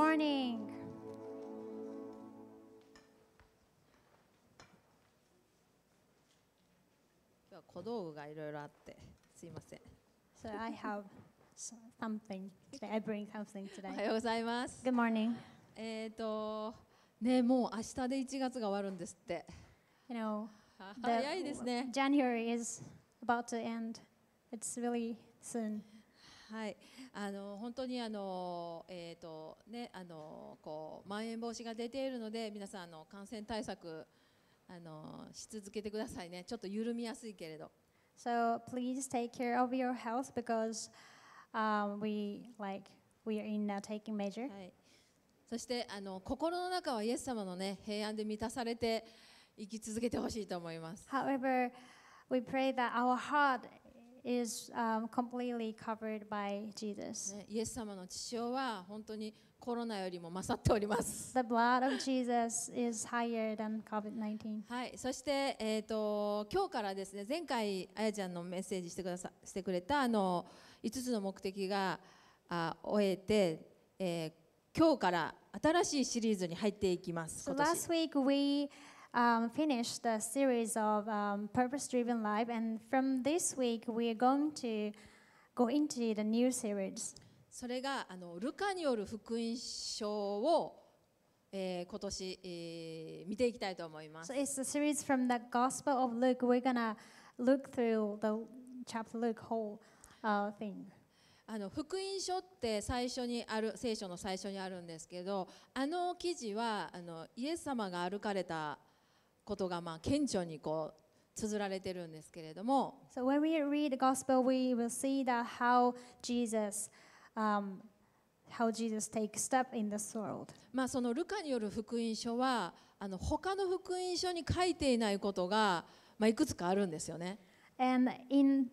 morning. So I have something o I bring something today. おはようございます。Good morning. えっと、ね、もう明日で1月が終わるんですって。You know, 早いですね。January is about to end. It's really soon. はい、あの本当にあの、えーとね、あのこうまん延防止が出ているので皆さんあの感染対策あのし続けてくださいねちょっと緩みやすいけれど。So please take care of your health because、um, we like we are in a taking measure.、はい、そしてあの心の中はイエス様のね平安で満たされて生き続けてほしいと思います。However, we pray that our heart is um, completely covered by Jesus. イエス様の血潮は本当にコロナよりも勝っております。The blood of Jesus is higher than COVID 19. はい、そして、えー、と今日からですね前回あやちゃんのメッセージしてくださしてくれたあの5つの目的があ終えて、えー今日から新しいシリーズに入っていきます So last week we um, finished the series of um, Purpose Driven Life, and from this week, we are going to go into the new series. それがあのルカによる福音書を、えー、今年、えー、見ていきたいと思います。So、it's a series from the Gospel of Luke. We're gonna look through the chapter Luke whole、uh, thing. あの福音書って最初にある聖書の最初にあるんですけどあの記事はあのイエス様が歩かれたことがまあ顕著にこう綴られてるんですけれども。So when we read the gospel, we will see that how Jesus、um, how Jesus takes step in this world. まあそのルカによる福音書はあの他の福音書に書いていないことがまあいくつかあるんですよね。And in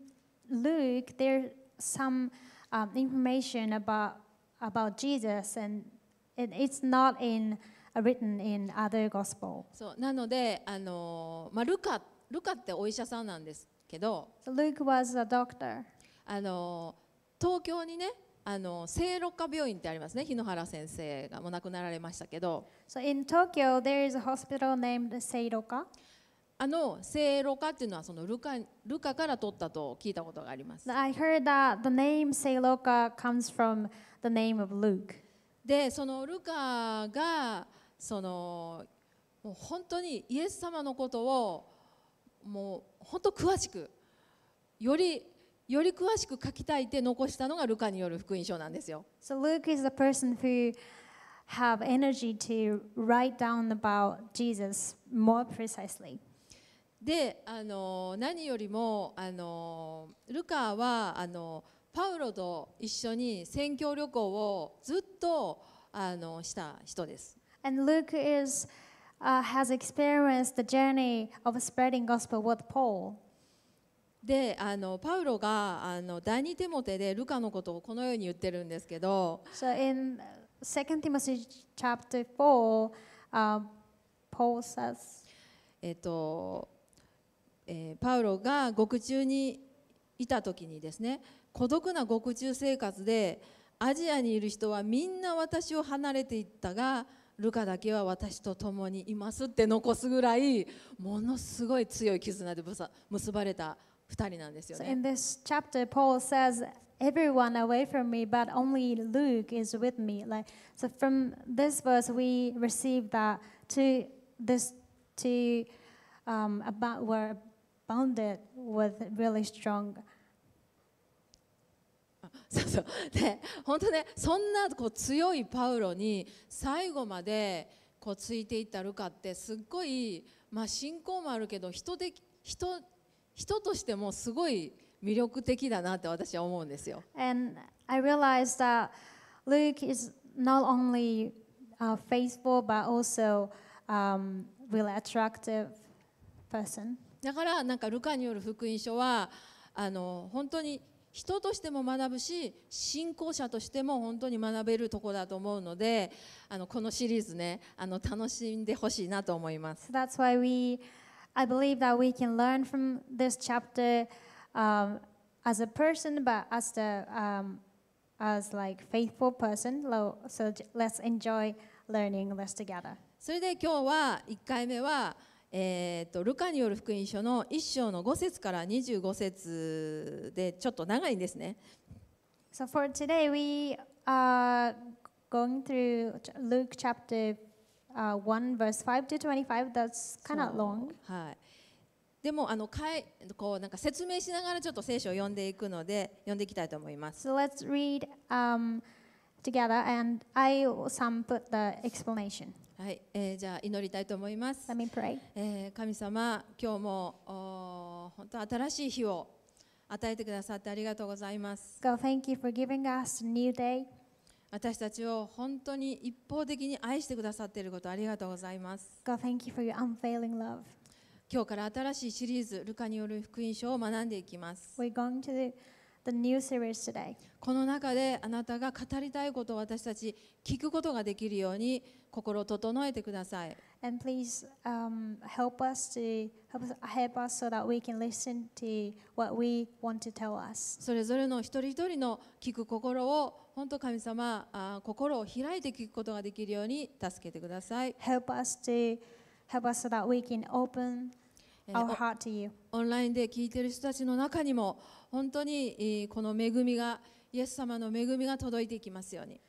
Luke, there's some、um, information about about Jesus, and it, it's not in written in other gospel. そうなのであの、まあ、ルカルカってお医者さんなんですけど、so、Luke was a doctor. あの東京にねあの聖六科病院ってありますね日野原先生がもう亡くなられましたけど、so、in Tokyo, there is a hospital named 六科あの聖六花っていうのはそのルカルカから取ったと聞いたことがあります。I heard that the name comes from the name of Luke. で、そのルカがそのもう本当にイエス様のことをもう本当詳しくよりより詳しく書きたいって残したのがルカによる福音書なんですよ。So Luke is the person who have energy to write down about Jesus more precisely. であの何よりもあのルカはあのパウロと一緒に宣教旅行をずっとあのした人です。And Luke is, uh, has experienced the journey of spreading gospel with Paul. であのパウロがあの第二テモテでルカのことをこのように言ってるんですけど、So in 2 Timothy chapter 4, uh, Paul says, えっとえーパウロが獄中にいた時にですね孤独な獄中生活でアジアにいる人はみんな私を離れていったがルカだけは私と共にいますって残すぐらいものすごい強い絆で結ばれた2人なんですよね。So、i this chapter, Paul says, Everyone away from me, but only Luke is with me. Like, so from this verse, we receive that to this to um, about were bounded with really strong. そうそうで本当ねそんなこう強いパウロに最後までこうついていったルカってすっごい、まあ、信仰もあるけど人で人人としてもすごい魅力的だなって私は思うんですよ。And I realized that Luke is not only、uh, faithful but also、um, really attractive person. だからなんかルカによる福音書はあの本当に人としても学ぶし信仰者としても本当に学べるとこだと思うのであのこのシリーズねあの楽しんでほしいなと思います。So that's why we, I believe that we can learn from this chapter、um, as a person, but as the、um, as like faithful person. So let's enjoy learning this together. それで今日は1回目はえーと、とルカによる福音書の1章の5節から25節でちょっと長いんですね。So for today we are going through Luke chapter、uh, 1 verse 5 to 25 that's kind of long. はい。でもあのかいこうなんか説明しながらちょっと聖書を読んでいくので読んでいきたいと思います。So let's read、um, together and I will some put the explanation. はい、えー、じゃあ祈りたいと思います。Let えー、神様、今日も本当新しい日を与えてくださってありがとうございます。God, thank you for giving us a new day. 私たちを本当に一方的に愛してくださっていることありがとうございます。God, thank you for your unfailing love. 今日から新しいシリーズ、ルカによる福音書を学んでいきます。We're going to the the new series today. この中であなたが語りたいことを私たち聞くことができるように心を整えてください。And please、um, help us to help us, help us so that we can listen to what we want to tell us. それぞれの一人一人の聞く心を本当神様あ心を開いて聞くことができるように助けてください。Help us to help us so that we can open オンラインで聞いている人たちの中にも本当にこの恵みが、イエス様の恵みが届いていきますように。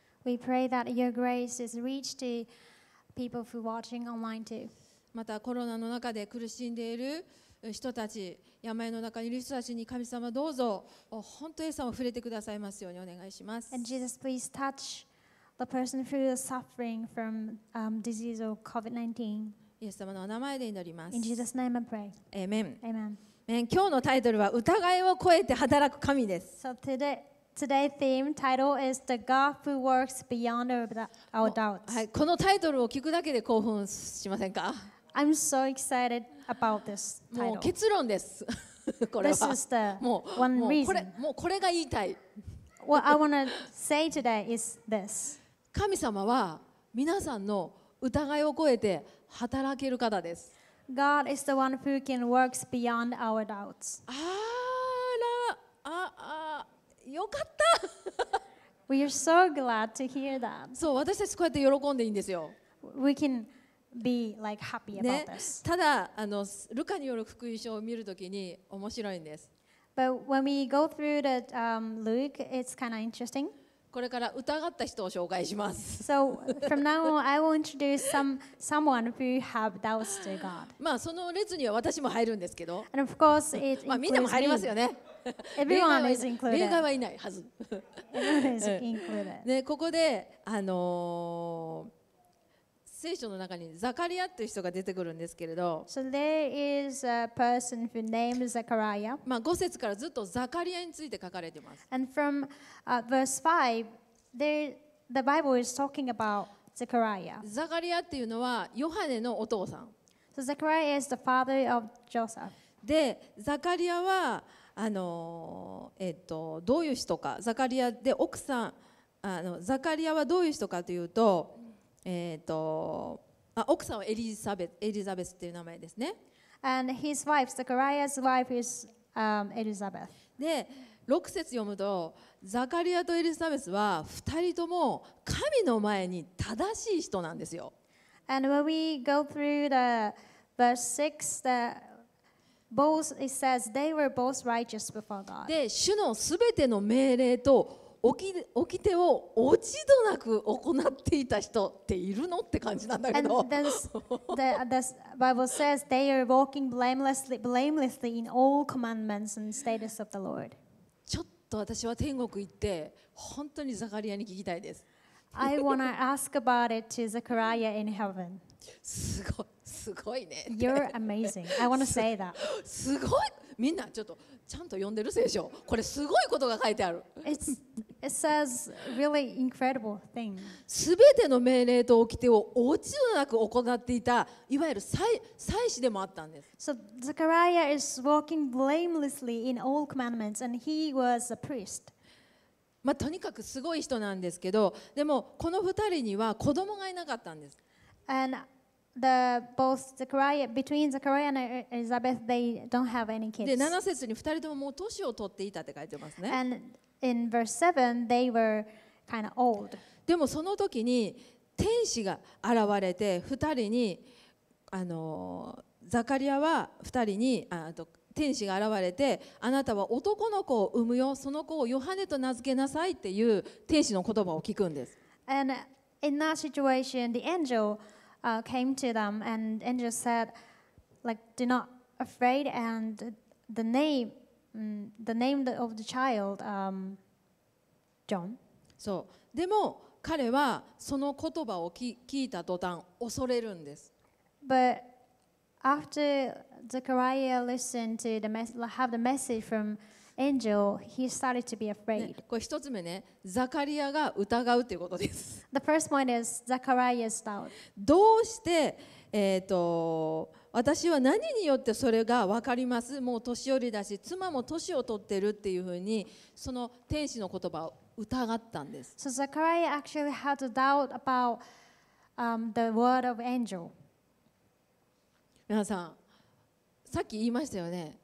またコロナの中で苦しんでいる人たち、病の中にいる人たちに神様どうぞ本当にイエス様を触れてくださいますようにお願いします。And Jesus, please touch the person through the suffering from、um, disease or COVID-19. イエス様のお名前で祈ります。In Jesus name I pray. Amen. Amen. 今日のタイトルは疑いを超えて働く神です。So today, Today's theme title is The God Who Works Beyond Our Doubts. はい、このタイトルを聞くだけで興奮しませんか I'm so excited about this title. もう結論です。これは This is the one reason. もうこれもうこれが言いたい。What I want to say today is this. 神様は皆さんの疑いを超えて働ける方です。God is the one who can work beyond our doubts. あら、あ、あ、よかった We are so glad to hear that. そう、私たちこうやって喜んでいいんですよ。We can be like happy about this.、ね、ただあの、ルカによる福音書を見るときに面白いんです。But when we go through the、um, Luke, it's kind of interesting. これから疑った人を紹介します。So from now on, I will introduce some someone who have doubts to God. まあその列には私も入るんですけど。And of course, it まあみんなも入りますよね。Everyone is included. 例外はいないはず。Everyone is included. ねここであのー聖書の中にザカリアという人が出てくるんですけれど、so、there is a person whose name is Zachariah. まあ5節からずっとザカリアについて書かれています。And from、uh, verse 5, there, the Bible is talking about Zachariah. ザカリアっていうのはヨハネのお父さん。So、Zachariah is the father of Joseph. で、ザカリアはあの、えっと、どういう人か、ザカリアで奥さん、あのザカリアはどういう人かというと、えー、とあ奥さんはエリザベスエリザベスっていう名前ですね。And his wife, Zechariah's wife is、um, Elizabeth. で、6節読むと、ザカリアとエリザベスは2人とも神の前に正しい人なんですよ。And when we go through the verse 6, the both, it says they were both righteous before God. で、主のすべての命令と掟を落ち度なく行っていた人っているのって感じなんだけど。And this, the, the Bible says they are walking blamelessly, blamelessly in all commandments and status of the Lord. ちょっと私は天国行って本当にザカリアに聞きたいです。I wanna ask about it to Zechariah in heaven. すごいすごいね。You're amazing. I wanna say that. すごい。みんなちょっとちゃんと読んでる聖書これすごいことが書いてある It's, a y s really incredible thing. すべての命令と掟を落ちなく行っていたいわゆる祭祭司でもあったんです So Zechariah is walking blamelessly in all commandments and he was a priest. まあ、とにかくすごい人なんですけどでもこの2人には子供がいなかったんです And the both Zechariah between Zechariah and Elizabeth they don't have any で kids. 7節に2人とももう年を取っていたって書いてますね And in verse 7 they were kind of old. でもその時に天使が現れて2人にあのザカリアは2人にああと天使が現れてあなたは男の子を産むよその子をヨハネと名付けなさいっていう天使の言葉を聞くんです。And in that situation the angel uh, came to them, and angel said, like, do not afraid, and the name, um, the name of the child, um, John. そう。でも彼はその言葉を聞いた途端恐れるんです。But after Zechariah listened to the message, have the message from angel, he started to be afraid. これ一つ目ね、ザカリアが疑うということです。The first one is Zachariah's doubt. どうして、えっ、ー、と、私は何によってそれが分かりますもう年寄りだし妻も年を取ってるっていうふうにその天使の言葉を疑ったんです。So Zachariah actually had a doubt about、um, the word of angel. 皆さん、さっき言いましたよね。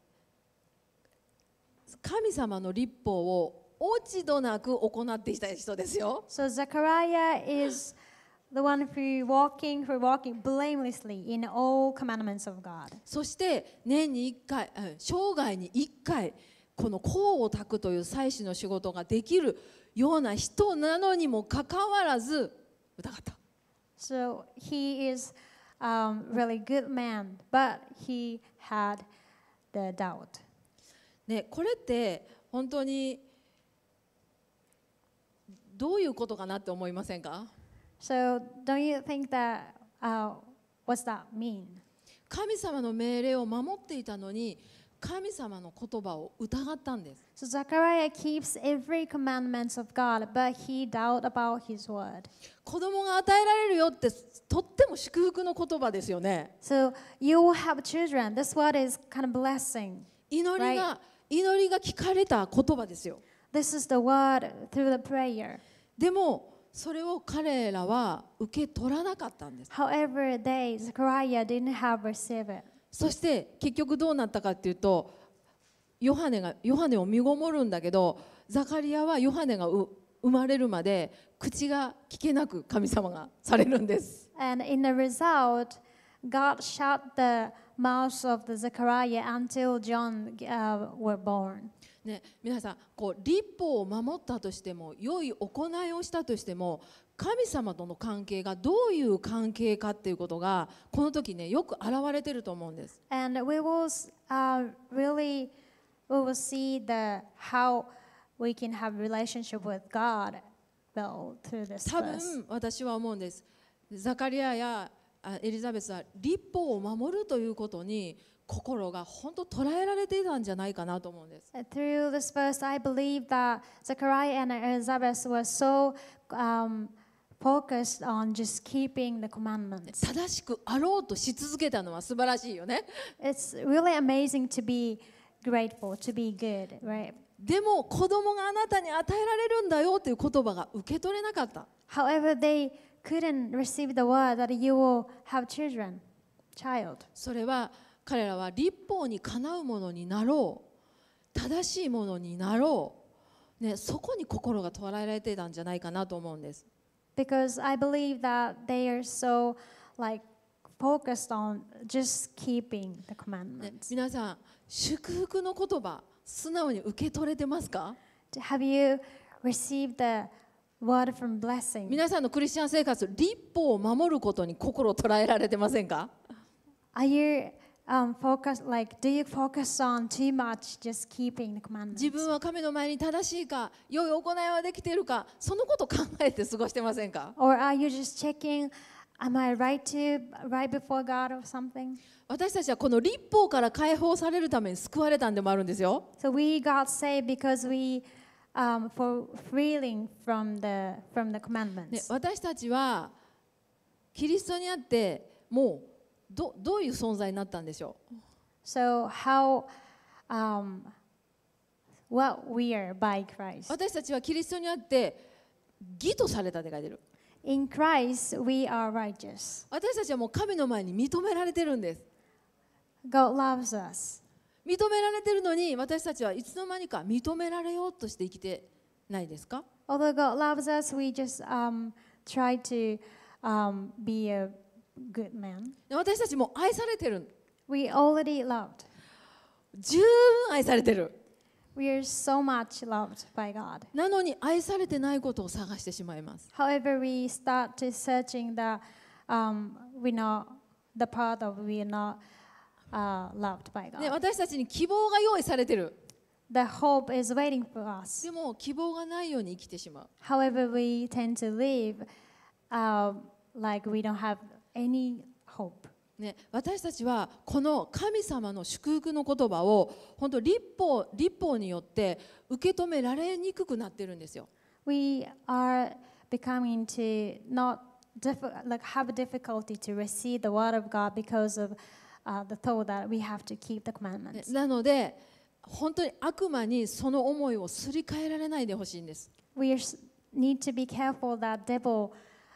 神様の立法を落ち度なく行っていた人ですよ。So Zechariah is the one who walking, who walking blamelessly in all commandments of God. そして年に1回、生涯に1回、この甲を炊くという祭祀の仕事ができるような人なのにもかかわらず疑った。So he is um, really good man, but he had the doubt. ね、これって本当にどういうことかなって思いませんか So don't you think that、uh, what's that mean? 神様の命令を守っていたのに神様の言葉を疑ったんです。So Zechariah keeps every commandment of God, but he doubt about his word. 子供が与えられるよってとっても祝福の言葉ですよね。So you will have children. This word is kind of blessing. 祈りが、right? 祈りが聞かれた言葉ですよ。This is the word through the prayer. でもそれを彼らは受け取らなかったんです。However, they, Zechariah didn't have received そして結局どうなったかっていうと、ヨハネがヨハネを見ごもるんだけど、ザカリアはヨハネがう生まれるまで口が聞けなく神様がされるんです。And in the result, God shut the mouths of the Zechariah until John uh, were born. ね、皆さんこう立法を守ったとしても良い行いをしたとしても神様との関係がどういう関係かっていうことがこの時ねよく現れてると思うんです。And we will、uh, really we will see the how we can have relationship with God well through this verse. 多分私は思うんです。ザカリアやエリザベスは立法を守るということに心が本当捉えられていたんじゃないかなと思うんです。Through this verse, I believe that Zechariah and Elizabeth were so、um, focused on just keeping the commandments. 正しくあろうとし続けたのは素晴らしいよね。It's really amazing to be grateful, to be good, right? でも子供があなたに与えられるんだよという言葉が受け取れなかった。However, they couldn't receive the word that you will have children, child. それは彼らは立法にかなうものになろう、正しいものになろう、ね、そこに心が捉えられていたんじゃないかなと思うんです。Because I believe that they are so like focused on just keeping the commandments. 皆さん、祝福の言葉、素直に受け取れてますか Have you received the 皆さんのクリスチャン生活、立法を守ることに心を捉えられてませんか自分は神の前に正しいか、良い行いはできているか、そのことを考えて過ごしてませんか私たちはこの立法から解放されるために救われたんでもあるんですよ。um, for freeing from the, from the で commandments. 私たちはキリストにあってもうどどういう存在になったんでしょ So, how, um, what we are by う Christ. 私たちはキリストにあって義とされたって書いてる In Christ, we are righteous. 私たちはもう神の前に認められてるんです God loves us. 認められてるのに私たちはいつの間にか認められようとして生きてないですか Although God loves us, we just、um, try to、um, be a good man. 私たちも愛されてる。We already loved. 十分愛されてる。We are so much loved by God. なのに愛されてないことを探してしまいます。However, we start to searching the,、um, we not, the part of we are not loved by God. ね、私たちに希望が用意されてる。The hope is waiting for us. でも希望がないように生きてしまう。However, we tend to live、uh, like we don't have any hope. ね、私たちはこの神様の祝福の言葉を本当立法立法によって受け止められにくくなってるんですよ。We are becoming to not diff like have difficulty to receive the word of God because of uh, the thought that we have to keep the commandments. なので、本当に悪魔にその思いをすり替えられないでほしいんです。We need to be careful that devil,、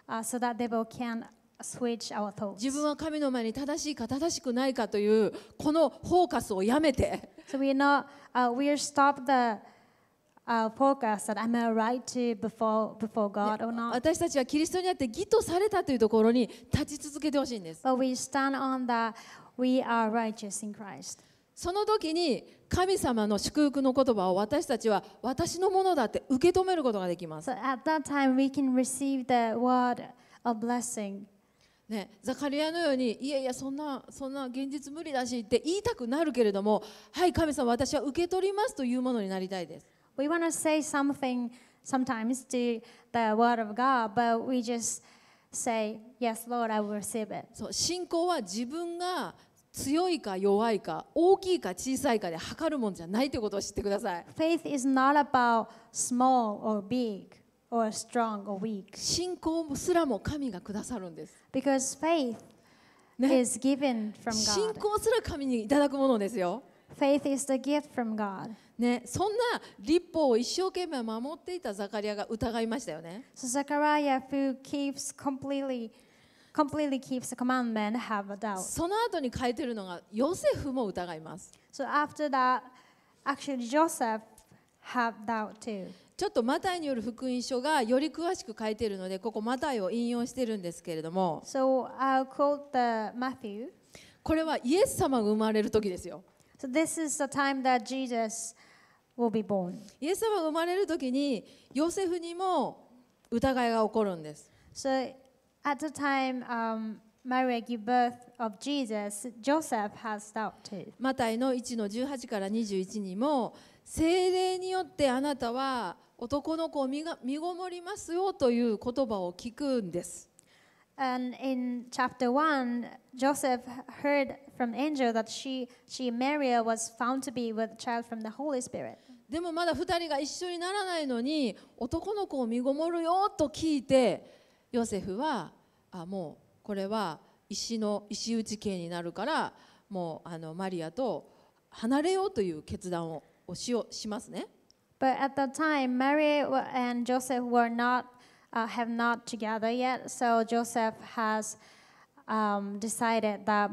uh, so that devil can switch our thoughts. 自分は神の前に正しいか正しくないかというこのフォーカスをやめて。So we are not,、uh, we are stop the uh, focus that am I right to before, before God or not? 私たちはキリストにあって義とされたというところに立ち続けてほしいんです。But we stand on the We are righteous in Christ. その時に神様の祝福の言葉を私たちは私のものだって受け止めることができます。So、at that time we can receive the word of blessing. ね、ザカリアのようにいやいやそんなそんな現実無理だしって言いたくなるけれどもはい神様私は受け取りますというものになりたいです。We want to say something sometimes to the word of God but we just say yes Lord I will receive it. そう信仰は自分が強いか弱いか大きいか小さいかで測るもんじゃないということを知ってください。Faith is not about small or big or strong or weak. 信仰すらも神がくださるんです。Because faith ね、is given from God. 信仰すら神にいただくものですよ。Faith is the gift from God. ね、そんな立法を一生懸命守っていたザカリアが疑いましたよね。So Zachariah, who keeps completely completely keeps the commandment have a doubt. その後に書いてるのがヨセフも疑います。So after that, actually Joseph have doubt too. ちょっとマタイによる福音書がより詳しく書いているので、ここマタイを引用してるんですけれども、So I'll quote the Matthew. これはイエス様が生まれる時ですよ。So this is the time that Jesus will be born. イエス様が生まれる時にヨセフにも疑いが起こるんです。So At the time um, Mary gave birth of Jesus, Joseph has doubted. マタイの1の18から21にも、精霊によってあなたは男の子を身が身ごもりますよという言葉を聞くんです。And in chapter 1, Joseph heard from angel that she, she Maria was found to be with child from the Holy Spirit. でもまだ2人が一緒にならないのに男の子を身ごもるよと聞いてヨセフはあもうこれは石の石打ち刑になるからもうあのマリアと離れようという決断をしよしますね。But at that time, Mary and Joseph were not, uh, have not together yet, so Joseph has um, decided that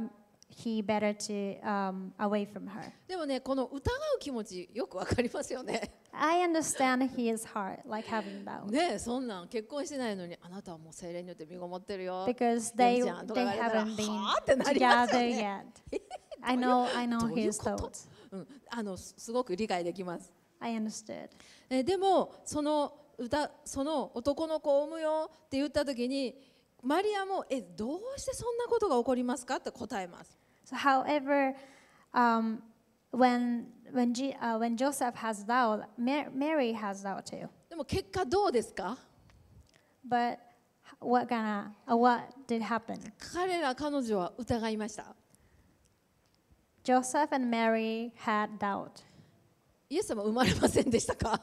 he better to um, away from her. でもね、この疑う気持ちよくわかりますよね。I understand his heart, like having doubt. ねえ、そんなん結婚してないのに、あなたはもう精霊によって身ごもってるよ。Because they, they haven't been together yet. I know, I know his thoughts. うん、あのすごく理解できます。I understood. えでもその歌その男の子を産むよって言った時に、マリアもえどうしてそんなことが起こりますかって答えます。So, however, um, when, when, G, uh, when Joseph has doubt, Mar- Mary has doubt too. でも結果どうですか But what, gonna, what did happen? 彼ら彼女は疑いました。Joseph and Mary had doubt. イエス様生まれませんでしたか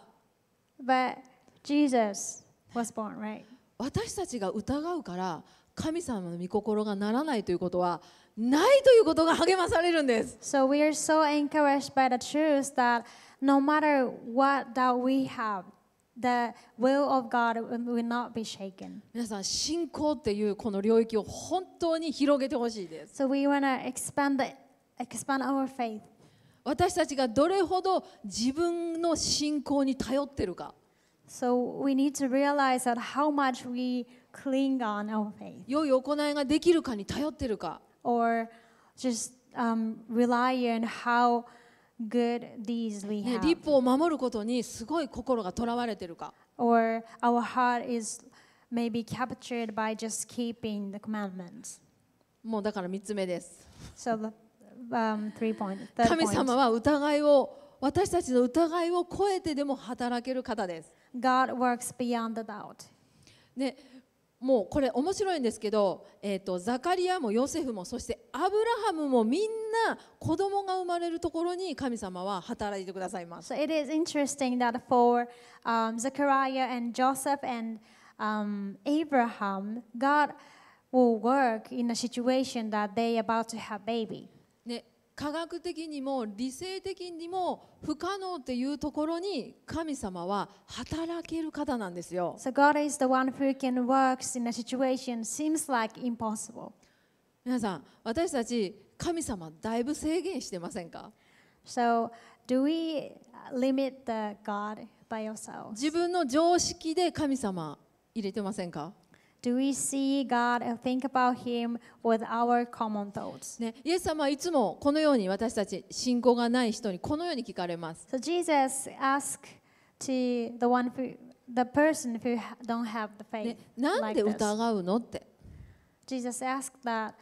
But Jesus was born, right? 私たちが疑うから神様の御心がならないということはないということが励まされるんです。So we are so encouraged by the truth that no matter what that we have, the will of God will not be shaken. 皆さん、信仰っていうこの領域を本当に広げてほしいです。So we want to expand, the, expand our faith. 私たちがどれほど自分の信仰に頼ってるか。So we need to realize that how much we cling on our faith. 良い行いができるかに頼ってるか。or just um, rely on how good these we ね、立 have 法を守ることにすごい心がとらわれてるか or our heart is maybe captured by just keeping the commandments. もうだから3つ目です So the um, three point, third 神 point. 様は疑いを私たちの疑いを超えてでも働ける方です、God works beyond the doubt. ね、もうこれ面白いんですけど、えーと、ザカリアもヨセフもそしてアブラハムもみんな子供が生まれるところに神様は働いてくださいます。So it is interesting that for、um, Zechariah and Joseph and、um, Abraham, God will work in a situation that they about to have baby. 科学的にも理性的にも不可能っていうところに神様は働ける方なんですよ。So God is the one who can works in a situation seems like impossible. 皆さん、私たち神様だいぶ制限してませんか So do we limit the God by ourselves? 自分の常識で神様入れてませんか Do we see God and think about Him with our common thoughts? ね、イエス様はいつもこのように私たち信仰がない人にこのように聞かれます。So Jesus asked to the one who the person who don't have the faith. ね、なんで疑うのって。Jesus asked that.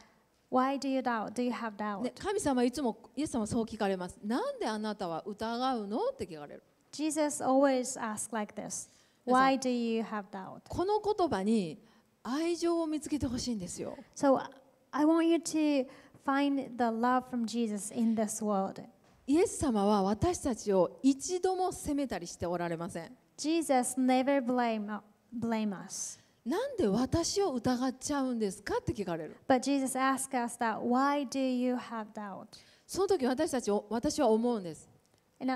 Why do you doubt? Do you have doubt? ね、神様いつもイエス様そう聞かれます。なんであなたは疑うのって聞かれる。Jesus always asks like this. Why do you have doubt? この言葉に愛情を見つけてほしいんですよ。So I want you to find the love from Jesus in this world. イエス様は私たちを一度も責めたりしておられません。Jesus never blame, blame us. なんで私を疑っちゃうんですかって聞かれる。But Jesus asked us that, why do you have doubt? その時私たちを私は思うんです。And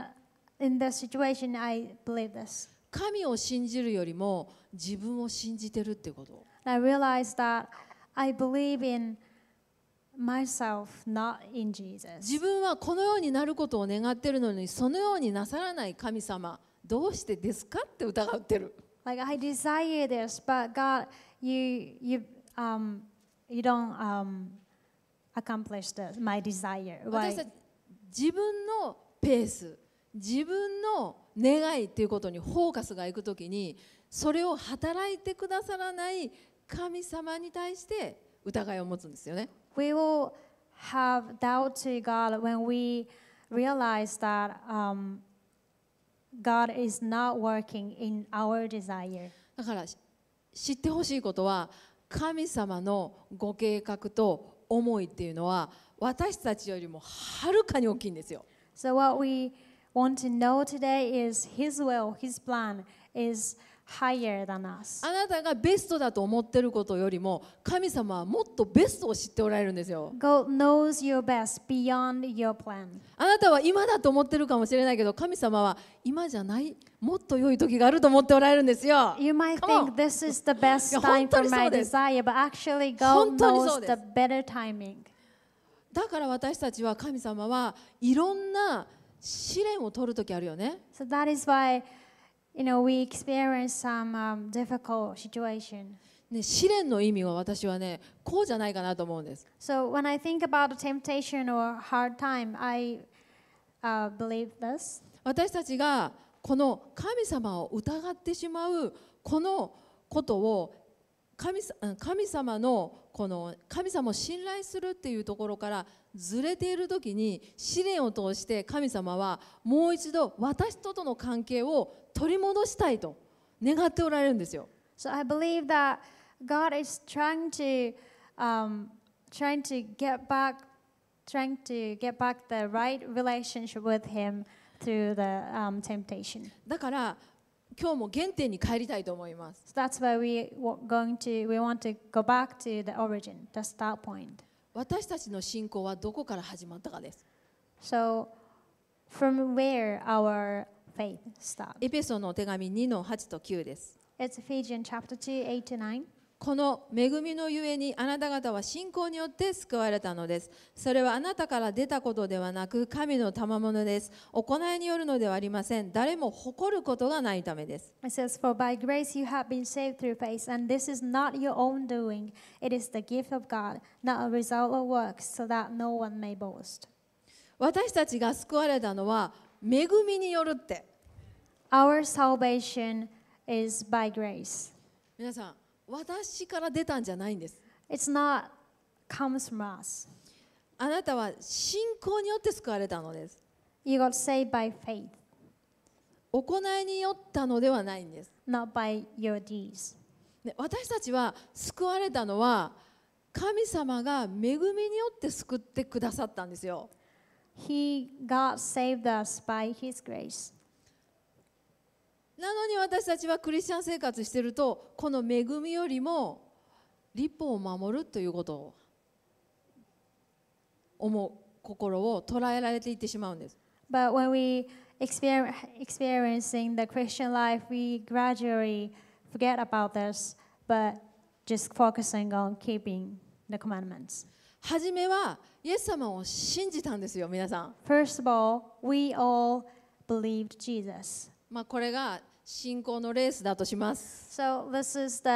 in this situation, I believe this. 神を信じるよりも自分を信じてるってこと。I realized that I believe in myself, not in Jesus. 自分はこのようになることを願っているのに、そのようになさらない神様、どうしてですかって疑ってる。Like, I desire this, but God, you, you, um, you don't um, accomplish this, my desire. 私たち自分のペース、自分の願いということにフォーカスがいくときに、それを働いてくださらない神様に対して疑いを持つんですよね。We will have doubt to God when we realize that、um, God is not working in our desire. だから知ってほしいことは神様のご計画と思いっていうのは私たちよりもはるかに大きいんですよ。So what we want to know today is His will, His plan is higher than us. あなたがベストだと思ってることよりも神様はもっとベストを知っておられるんですよ。God knows your best beyond your plan. あなたは今だと思ってるかもしれないけど神様は今じゃないもっと良い時があると思っておられるんですよ。You might think this is the best time for my desire, but actually God knows the better timing. だから私たちは神様はいろんな試練を取る時あるよね。So that is why You know, we experience some um, difficult situation. ね、試練の意味は私はね、こうじゃないかなと思うんです。So when I think about a temptation or hard time, I、uh, believe this. 私たちがこの神様を疑ってしまうこのことを神神様のこの神様を信頼するっていうところからずれている時に試練を通して神様はもう一度私ととの関係を取り戻したいと願っておられるんですよ。So I believe that God is trying to,、um, trying to get back trying to get back the right relationship with him through the、um, temptation. だから今日も原点に帰りたいと思います。So、that's why we going to we want to go back to the origin, the start point. 私たちの信仰はどこから始まったかです。So from where our faith エペソの手紙2の8と9です。この恵みのゆえにあなた方は信仰によって救われたのです。それはあなたから出たことではなく神の賜物です。行いによるのではありません。誰も誇ることがないためです。私たちが救われたのは恵みによるって Our salvation is by grace. 皆さん私から出たんじゃないんです It's not comes from us. あなたは信仰によって救われたのです You got saved by faith, 行いによったのではないんです not by your deeds. 私たちは救われたのは神様が恵みによって救ってくださったんですよ He, God saved us by His grace. なのに私たちはクリスチャン生活してるとこの恵みよりも立法を守るということを思う心を捉えられていってしまうんです。But when we experiencing the Christian life, we gradually forget about this, but just focusing on keeping the commandments. 初めはイエス様を信じたんですよ、皆さん。First of all, we all believed Jesus. まあこれが信仰のレースだとします。So this is the、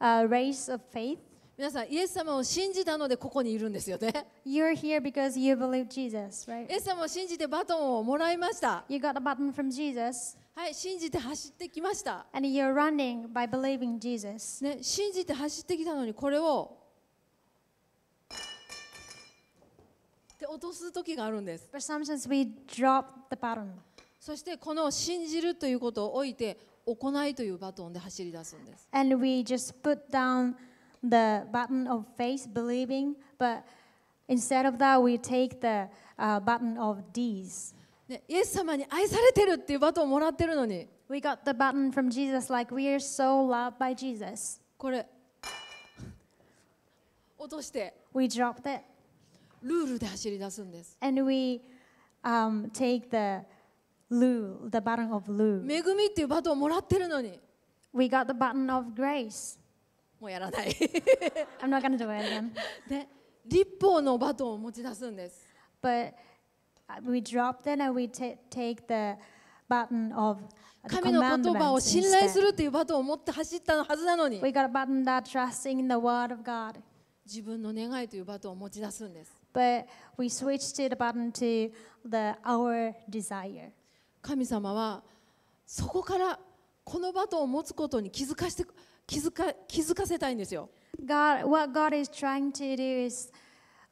uh, race of faith. 皆さん、イエス様を信じたのでここにいるんですよね。You're here because you believe Jesus, right? イエス様を信じてバトンをもらいました。You got a button from Jesus. はい、信じて走ってきました。And you're running by believing Jesus. ね、信じて走ってきたのにこれをって落とす時があるんです。But sometimes we drop the baton. そしてこの信じるということを置いて行いというバトンで走り出すんです。And we just put down the button of faith, believing, but instead of that we take the、uh, button of deeds. ね、イエス様に愛されてるっていうバトンをもらってるのに。We got the button from Jesus like we are so loved by Jesus. これ落として。We dropped it. ルールで走り出すんです。And we、um, take the Lu, e the button of Lu. e 恵みっていうバトンをもらってるのに。We got the button of grace. もうやらない。I'm not gonna do it again. で、立法のバトンを持ち出すんです。But we d r o p t h e d and we take the button of 神の言葉を信頼するというバトンを持って走ったはずなのに。We got a button that trusting the word of God. 自分の願いというバトンを持ち出すんです。but we switched it about into the, our desire. 神様はそこからこのバトンを持つことに気づかして気づか気づかせたいんですよ。God, what God is trying to do is、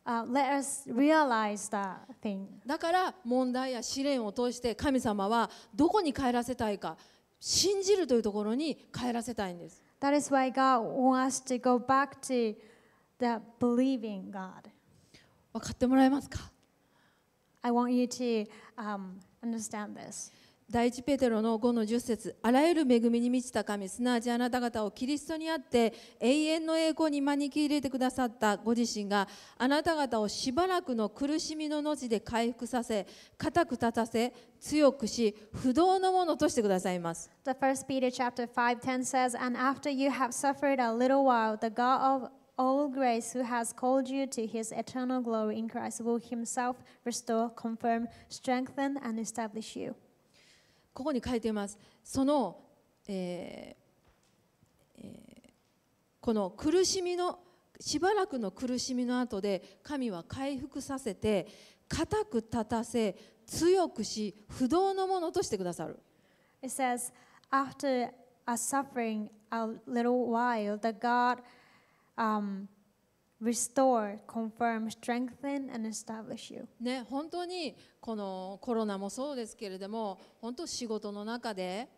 uh, let us realize that thing. だから問題や試練を通して神様はどこに帰らせたいか信じるというところに帰らせたいんです。That is why God wants us to go back to the believing God. 分かってもらえますか I want you to、um, understand this. 第一ペテロの5の10節あらゆる恵みに満ちた神すなわちあなた方をキリストにあって永遠の栄光に招き入れてくださったご自身があなた方をしばらくの苦しみの後で回復させ固く立たせ強くし不動のものとしてくださいます。The first Peter chapter 5:10 says, And after you have suffered a little while, the God of all grace who has called you to his eternal glory in Christ will himself restore, confirm, strengthen, and establish you. ここに書いています。その、えーえー、この苦しみのしばらくの苦しみの後で神は回復させて固く立たせ強くし不動のものとしてくださる。It says, after a suffering a little while, the God um, restore, confirm, strengthen, and establish you. ね、本当にこのコロナもそうですけれども、本当仕事の中で、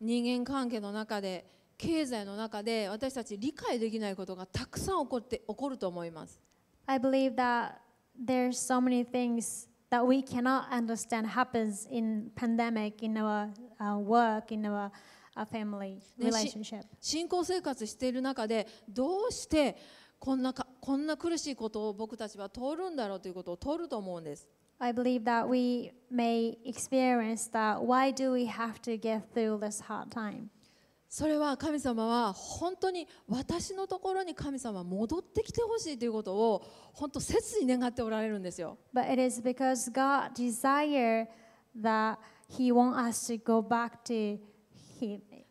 人間関係の中で、経済の中で、私たち理解できないことがたくさん起こって起こると思います。I believe that there's so many things that we cannot understand happens in pandemic, in our, our work, in our a family relationship. 信仰生活している中でどうしてこんなかこんな苦しいことを僕たちは通るんだろうということを通ると思うんです。I believe that we may experience that why do we have to get through this hard time? それは神様は本当に私のところに神様は戻ってきてほしいということを本当切に願っておられるんですよ。But it is because God desire that He wants us to go back to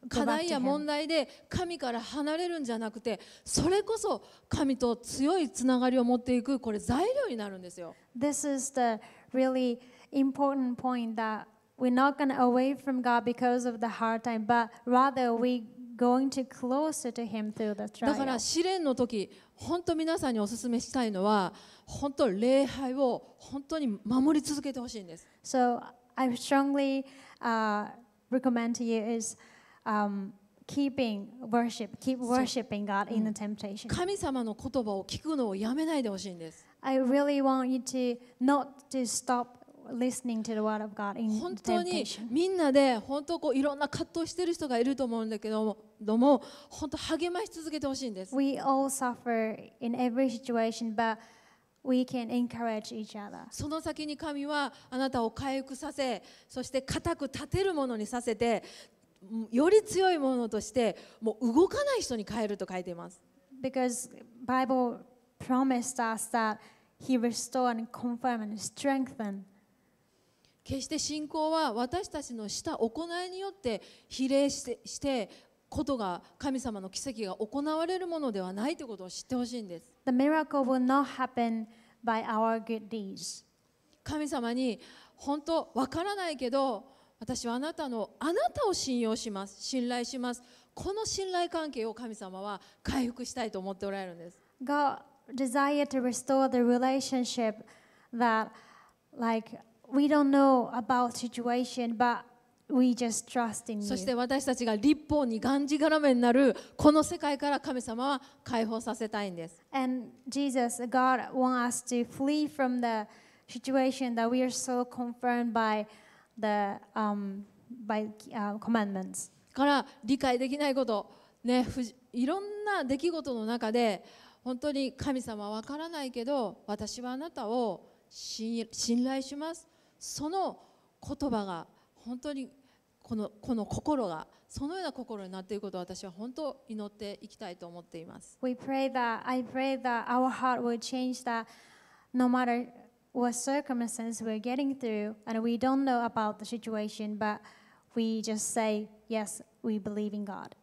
課題や問題で神から離れるんじゃなくてそれこそ神と強いつながりを持っていくこれ材料になるんですよ。This is the really important point that we're not going away from God because of the hard time, but rather we going to closer to Him through the trial. だから試練の時、本当皆さんにお勧めしたいのは、本当礼拝を本当に守り続けてほしいんです。So I strongly、uh, recommend to you is um, keeping worship, keep worshiping God in the temptation. 神様の言葉を聞くのをやめないでほしいんです。I really want you to not to stop listening to the word of God in temptation. 本当にみんなで本当こういろんな葛藤してる人がいると思うんだけども、ども本当励まし続けてほしいんです。We all suffer in every situation, but we can encourage each other. その先に神はあなたを回復させ、そして固く立てるものにさせて、より強いものとしてもう動かない人に変えると書いています。Because Bible promised us that He restore and confirm and strengthen. 決して信仰は私たちのした行いによって比例してしてことが神様の奇跡が行われるものではないということを知ってほしいんです。The miracle will not happen by our good deeds. 神様に本当わからないけど私はあなたのあなたを信用します信頼しますこの信頼関係を神様は回復したいと思っておられるんです。God desire to restore the relationship that like we don't know about situation but We just trust in you. そして私たちが立法にがんじがらめになるこの世界から神様は解放させたいんです。And Jesus, God wants us to flee from the situation that we are so confirmed by the、um, by、uh, commandments. から理解できないこと、ね、いろんな出来事の中で本当に神様はわからないけど私はあなたを信頼します。その言葉が本当にこのこの心がそのような心になっていることを私は本当祈っていきたいと思っています。We pray that, I pray that our heart will change that no matter what circumstance we're getting through and we don't know about the situation, but we just say, yes, we believe in God.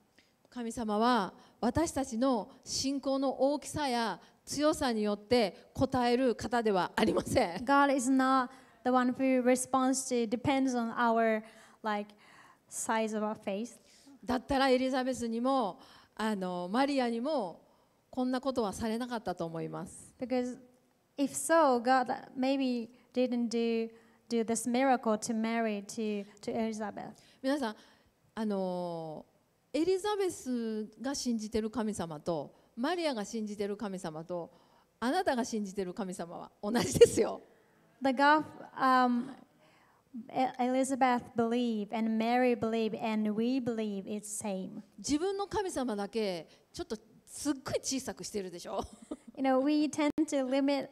神様は私たちの信仰の大きさや強さによって答える方ではありません。God is not the one who responds to depends on our like size of our faith. だったらエリザベスにもあのマリアにもこんなことはされなかったと思います。皆さんあの、エリザベスが信じてる神様と、マリアが信じてる神様と、あなたが信じてる神様は同じですよ。The God,、um, Elizabeth believe and Mary believe and we believe it's same. 自分の神様だけちょっとすっごい小さくしてるでしょ you know, we tend to limit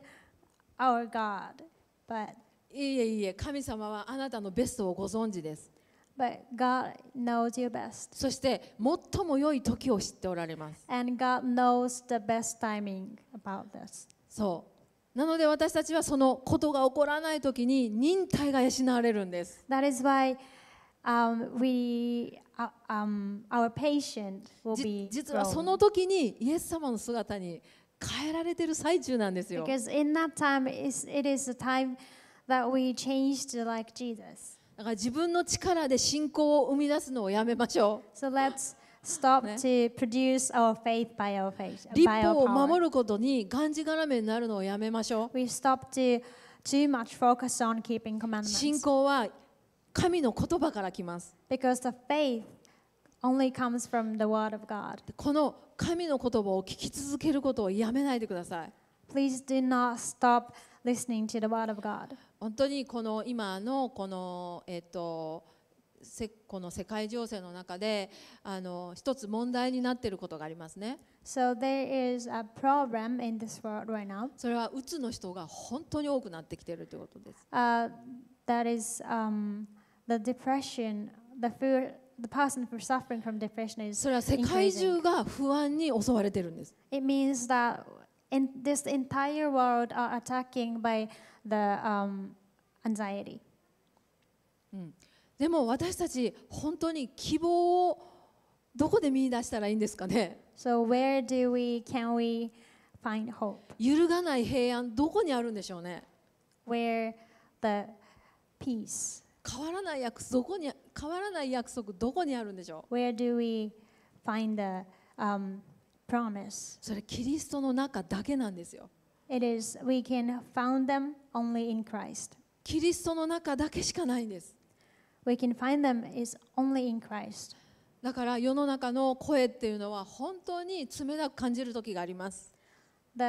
our God, but いえいえいえ、神様はあなたのベストをご存知です。But God knows you best. そして最も良い時を知っておられます。And God knows the best timing about this. そう。なので私たちはそのことが起こらない時に忍耐が養われるんです。That is why um, we, uh, um, our patient will be 実はその時にイエス様の姿に変えられてる最中なんですよ。Because in that time it is the time that we change to like Jesus. だから自分の力で信仰を生み出すのをやめましょう。So let's stop to produce our faith by our faith. 立法を守ることにがんじがらめになるのをやめましょう。We stop to too much focus on keeping commandments. 信仰は神の言葉から来ます。Because the faith only comes from the word of God. この神の言葉を聞き続けることをやめないでください。Please do not stop listening to the word of God. 本当にこの今のこのえっとこの世界情勢の中であの一つ問題になっていることがありますね。So、there is a problem in this world right、now. それはうつの人が本当に多くなってきているということです。Uh, that is、um, the depression, the fear, the person who's suffering from depression is それは世界中が不安に襲われているんです。It means that in this entire world are attacking by the、um, anxiety. うんでも私たち本当に希望をどこで見出したらいいんですかね So where do we, can we find hope? 揺るがない平安どこにあるんでしょうね Where the peace? 変わらない約束どこに変わらない約束どこにあるんでしょう Where do we find the、um, promise? それキリストの中だけなんですよ It is we can found them only in Christ. キリストの中だけしかないんです we can find them is only in Christ. だから世の中の声っていうのは本当に冷たく感じる時があります。The,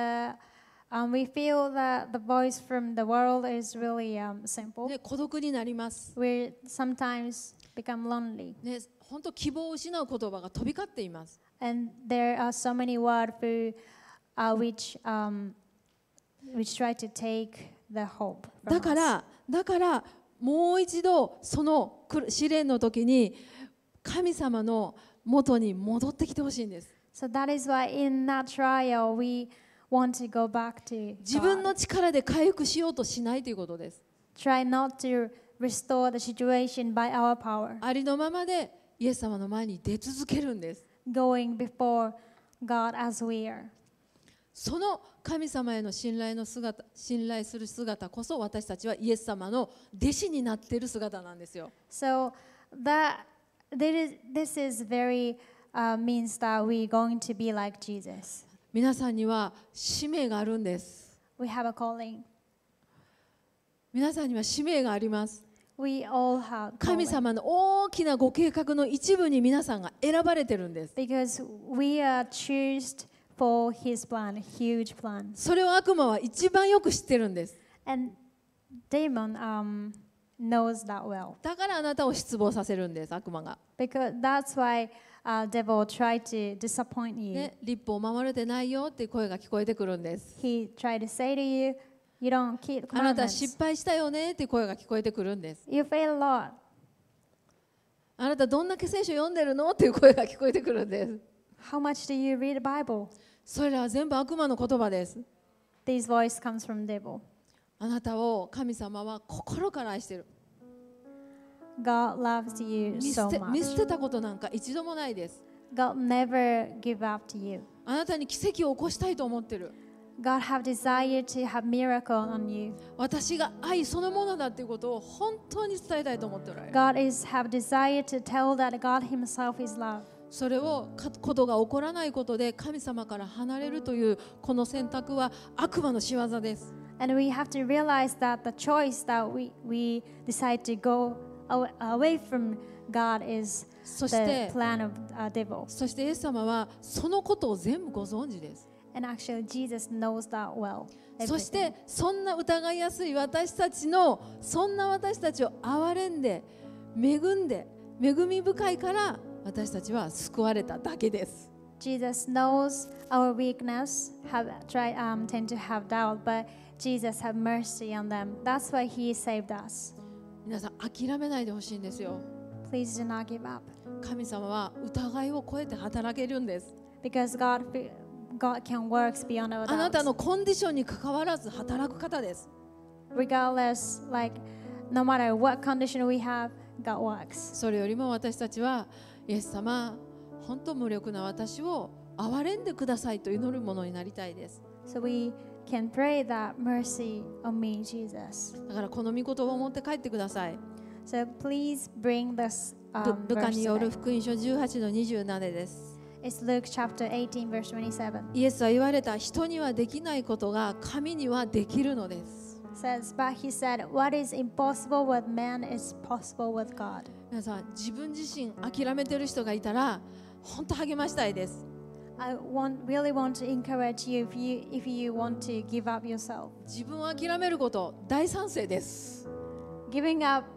um, we feel that the voice from the world is really、um, simple. ね、孤独になります。We sometimes become lonely. ね、本当希望を失う言葉が飛び交っています。And there are so many words who, uh, which, um, which try to take the hope. だから、だから、もう一度その試練の時に神様の元に戻ってきてほしいんです。So that is why in that trial we want to go back to God. 自分の力で回復しようとしないということです。Try not to restore the situation by our power. ありのままでイエス様の前に出続けるんです。Going before God as we are. その神様への信頼の姿信頼する姿こそ私たちはイエス様の弟子になっている姿なんですよ。So that this is very、means that we going to be like Jesus. 皆さんには使命があるんです。We have a calling. 皆さんには使命があります。We all have 神様の大きなご計画の一部に皆さんが選ばれてるんです。Because we are c h o s e for his plan, huge plan. それを悪魔は一番よく知ってるんです。だからあなたを失望させるんです、悪魔が。立法を守れてないよって声が聞こえてくるんです。あなた失敗したよねって声が聞こえてくるんです。あなたどんな聖書読んでるのっていう声が聞こえてくるんです。How much do you read the Bible? それらは全部悪魔の言葉です。These voice comes from devil. あなたを神様は心から愛している。God loves you 見捨て見捨てたことなんか一度もないです。God never give up to you. あなたに奇跡を起こしたいと思ってる。God have desire to have miracle on you. 私が愛そのものだということを本当に伝えたいと思っておられる。God is have desire to tell that God Himself is love. それをことが起こらないことで神様から離れるというこの選択は悪魔の仕業です。And we have to realize that the choice that we, we decide to go away from God is the plan of the devil. そしてイエス様はそのことを全部ご存知です。And actually, Jesus knows that well. そしてそんな疑いやすい私たちのそんな私たちを憐れんで恵んで恵み深いから私たちは救われただけです。Jesus knows our weakness, have tried, um, tend to have doubt, but Jesus have mercy on them. That's why He saved us. 皆さん、諦めないでほしいんですよ。Please do not give up. 神様は疑いを超えて働けるんです。Because God, God can work beyond our doubts. あなたのコンディションに関わらず働く方です。Regardless, like, no matter what condition we have, God works. それよりも私たちは、イエス様本当無力な私を憐れんでくださいと祈るものになりたいです。So we can pray that mercy on me, Jesus. だからこの御言葉を持って帰ってください。So please bring this、um, による福音書18の27です。It's Luke chapter 18, verse 27. イエスは言われた人にはできないことが神にはできるのです。says, but he said, What is impossible with man is possible with God. 皆さん、自分自身諦めてる人がいたら、本当励ましたいです。I want, really want to encourage you if, you if you want to give up yourself. 自分を諦めること、大賛成です。Giving up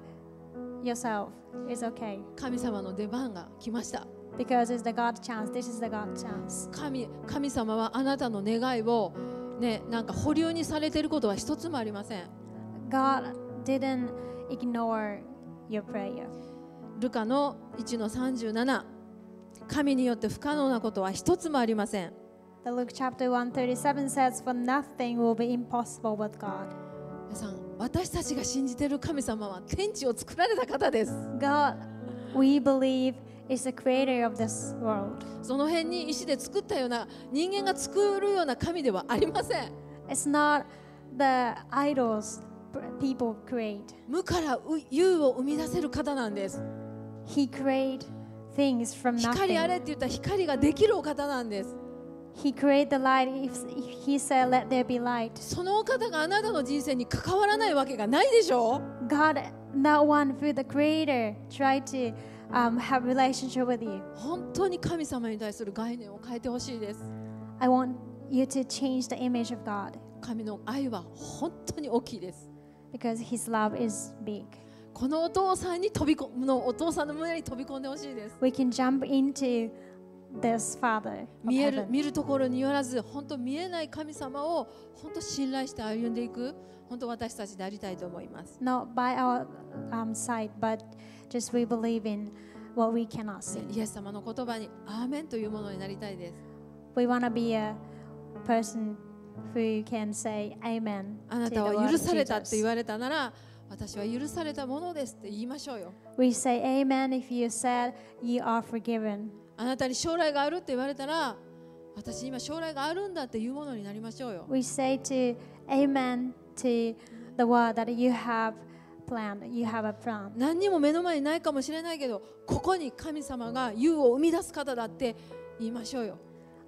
yourself is okay. 神様の出番が来ました。Because it's the God chance. This is the God chance. 神神様はあなたの願いをね、なんか保留にされていることは一つもありません。God didn't ignore your prayer. ルカの1の37神によって不可能なことは一つもありません。The Luke chapter 137 says, For nothing will be impossible with God. 皆さん、私たちが信じている神様は天地を作られた方です。God, we believe is the creator of this world. その辺に石で作ったような人間が作るような神ではありません。It's not the idols people create. 無から有を生み出せる方なんです。He created things from nothing. 光あれって言ったら光ができるお方なんです。He created the light if he said, Let there be light. そのお方があなたの人生に関わらないわけがないでしょ God, that one through the creator, tried to um, have relationship with you. 本当に神様に対する概念を変えてほしいです。I want you to change the image of God 神の愛は本当に大きいです。because His love is big. このお父さんに飛びこのお父さんの胸に飛び込んでほしいです。We can jump into this Father. 見える見るところによらず、本当見えない神様を本当信頼して歩んでいく、本当私たちでありたいと思います。Not by our um, sight, but Just we believe in what we cannot see. イエス様の言葉にアーメンというものになりたいです。We want to be a person who can say amen. あなたは許されたって言われたなら、私は許されたものですって言いましょうよ。We say amen if you said you are forgiven. あなたに将来があるって言われたら、私今将来があるんだっていうものになりましょうよ。We say to amen to the word that you have plan. You have a plan. 何にも目の前にないかもしれないけど、ここに神様が You を生み出す方だって言いましょうよ。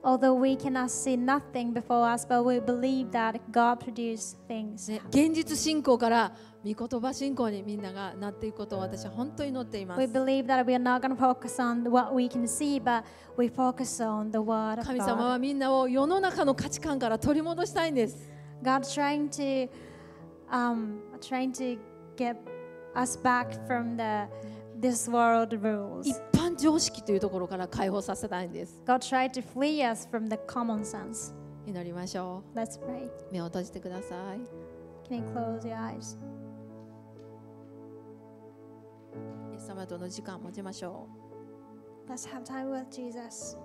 Although we cannot see nothing before us, but we believe that God produced things. ね、現実信仰から御言葉信仰にみんながなっていくことを私は本当に祈っています。We believe that we are not going to focus on what we can see, but we focus on the word of God. 神様はみんなを世の中の価値観から取り戻したいんです。God trying to, um, trying to get us back from the this world rules. 一般常識というところから解放させたいんです。God tried to flee us from the common sense. 祈りましょう。Let's pray. 目を閉じてください。Can you close your eyes? イエス様との時間を持ちましょう。Let's have time with Jesus.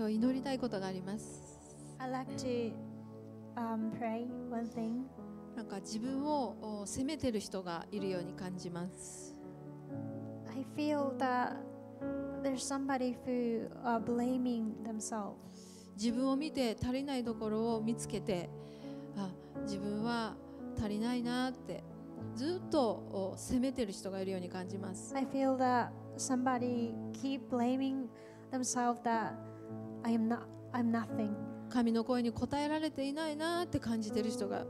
今日祈りたいことがあります。I like to, um, pray one thing. なんか自分を責めてる人がいるように感じます。I feel that there's somebody who are blaming themselves. 自分を見て足りないところを見つけて、あ、自分は足りないなってずっと責めてる人がいるように感じます。I feel that somebody keep blaming themselves that I am not, I'm nothing. 神の声に応えられていないなって感じてる人が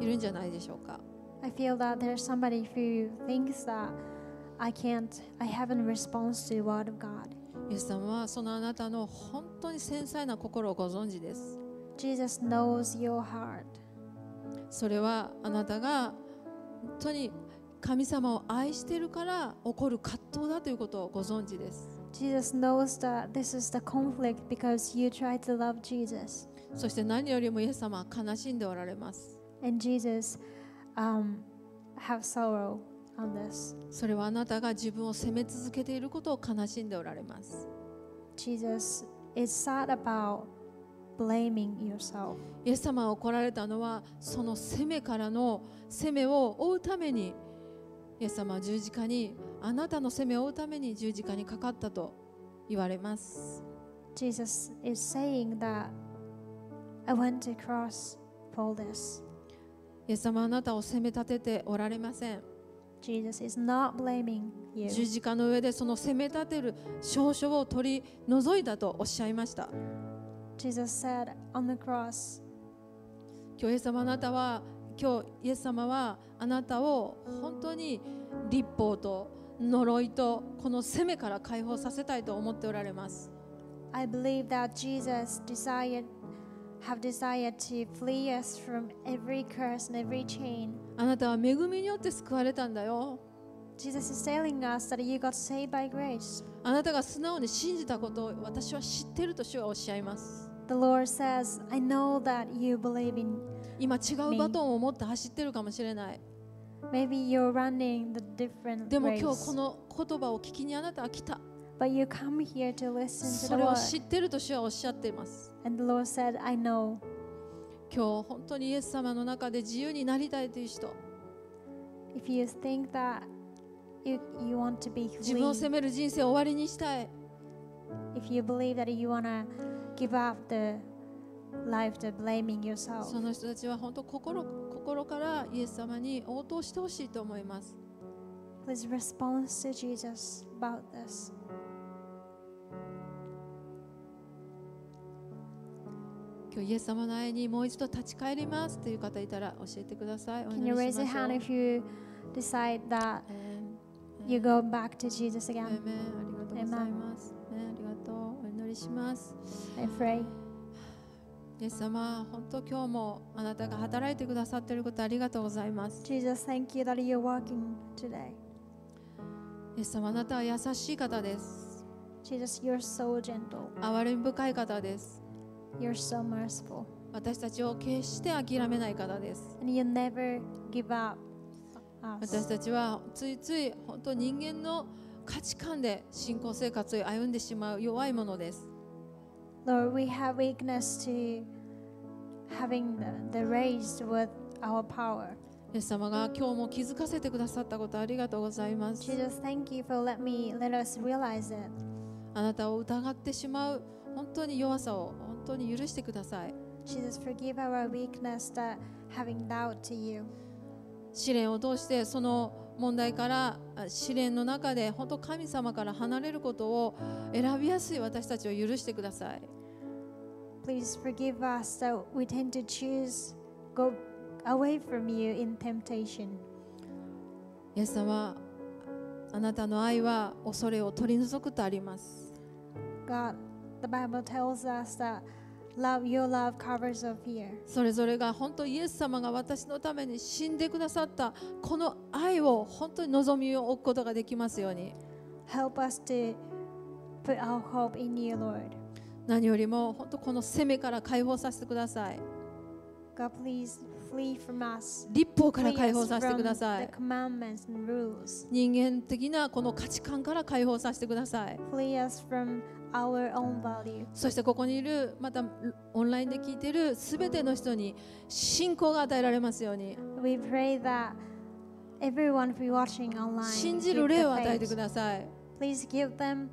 いるんじゃないでしょうか。I feel that there's somebody who thinks that I can't, I haven't response to the word of God. イエス様はそのあなたの本当に繊細な心をご存知です。Jesus knows your heart. それはあなたが本当に神様を愛しているから起こる葛藤だということをご存知です。Jesus knows that this is the conflict because you try to love Jesus. そして何よりもイエス様は悲しんでおられます。And Jesus、um, have sorrow on this. それはあなたが自分を責め続けていることを悲しんでおられます。Jesus is sad about blaming yourself. イエス様が怒られたのはその責めからの責めを負うために。イエス様は十字架にあなたの責めを負うために十字架にかかったと言われます。Jesus is saying that I went to cross for this. イエス様はあなたを責め立てておられません。Jesus is not blaming you. 十字架の上でその責め立てる証書を取り除いたとおっしゃいました。Jesus said on the cross, 今日イエス様あなたは今日イエス様はあなたを本当に立法と呪いとこの責めから解放させたいと思っておられます。I believe that Jesus desired have desired to flee us from every curse and every chain. あなたは恵みによって救われたんだよ。Jesus is telling us that you got saved by grace. あなたが素直に信じたことを私は知っていると主はおっしゃいます。The Lord says, I know that you believe in 今違うバトンを持って走ってるかもしれない。Maybe you're running the different でも今日この言葉を聞きにあなたは来た。But you come here to listen to the Lord. それを知ってると主はおっしゃっています。And the Lord said, I know. 今日本当にイエス様の中で自由になりたいという人。If you think that you, you want to be free, 自分を責める人生を終わりにしたい。If you believe that you want to give up the l その人たちは本当心心からイエス様に応答してほしいと思います。Please respond to Jesus about this. 今日イエス様の愛にもう一度 n ち返りますという方いたら教えてください。Can you raise your hand if you decide that you go back to Jesus again? Amen. Amen. ます。ありがとう。お祈りします。I pray. イエス様、本当今日もあなたが働いてくださっていることありがとうございます。Jesus, thank you that you're working today. イエス様、あなたは優しい方です。Jesus, you're so gentle. 憐れみ深い方です。You're so merciful. 私たちを決して諦めない方です。And you never give up. 私たちはついつい本当人間の価値観で信仰生活を歩んでしまう弱いものです。Lord, we have weakness to having the, the raised with our power. イエス様が今日も気づかせてくださったことありがとうございます。Jesus, thank you for let me, let us realize it. あなたを疑ってしまう本当に弱さを本当に許してください。Jesus, forgive our weakness that having doubt to you. 試練を通してその問題から試練の中で本当神様から離れることを選びやすい私たちを許してください。please forgive us that we tend to choose go away from you in temptation. イエス様、あなたの愛は恐れを取り除くとあります。God, the Bible tells us that Love, your love covers of fear. それぞれが本当イエス様が私のために死んでくださったこの愛を本当に望みを置くことができますように。Help us to put our hope in you, Lord. 何よりも本当この責めから解放させてください。God, please flee from us. 立法から解放させてください。人間的なこの価値観から解放させてください。そしてここにいる、またオンラインで聞いているすべての人に信仰が与えられますように。We pray that everyone watching online, 信じる霊を与えてください。Please give them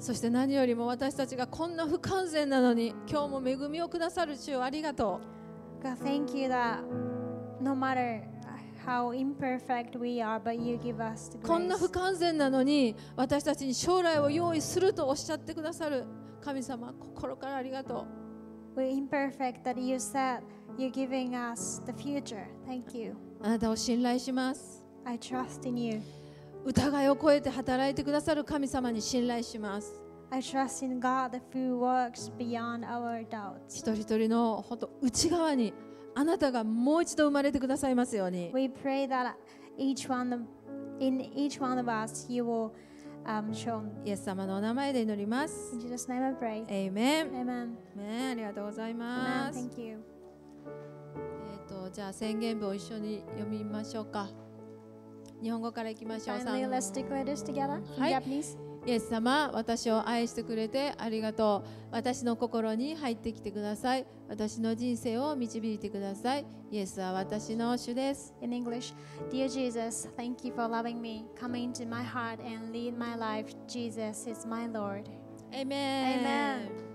そして何よりも私たちがこんな不完全なのに今日も恵みをくださる主をありがとう。God, thank you that no matter how imperfect we are, but you give us the grace. こんな不完全なのに私たちに将来を用意するとおっしゃってくださる神様、心からありがとう。We're imperfect that you said you're giving us the future. Thank you. あなたを信頼します。I trust in you. 疑いを超えて働いてくださる神様に信頼します。一人一人の本当内側にあなたがもう一度生まれてくださいますように。y e s イエス様のお名前で祈ります。エイメン。ありがとうございます。えっと、じゃあ宣言文を一緒に読みましょうか。日本語からいきましょう。Finally, l e イエス様、私を愛してくれてありがとう。私の心に入ってきてください。私の人生を導いてください。イエスは私の主です。In English, Dear Jesus, thank you for loving me. Come into my heart and lead my life. Jesus is my Lord. Amen. Amen.